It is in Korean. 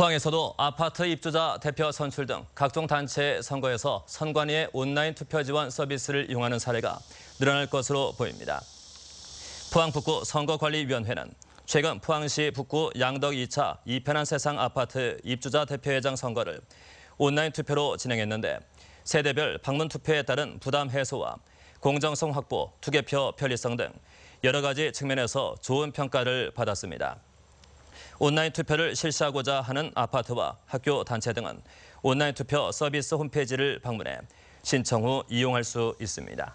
포항에서도 아파트 입주자 대표 선출 등 각종 단체 선거에서 선관위의 온라인 투표 지원 서비스를 이용하는 사례가 늘어날 것으로 보입니다. 포항 북구 선거관리위원회는 최근 포항시 북구 양덕 2차 이편한 세상 아파트 입주자 대표회장 선거를 온라인 투표로 진행했는데 세대별 방문 투표에 따른 부담 해소와 공정성 확보, 투개표 편리성 등 여러 가지 측면에서 좋은 평가를 받았습니다. 온라인 투표를 실시하고자 하는 아파트와 학교 단체 등은 온라인 투표 서비스 홈페이지를 방문해 신청 후 이용할 수 있습니다.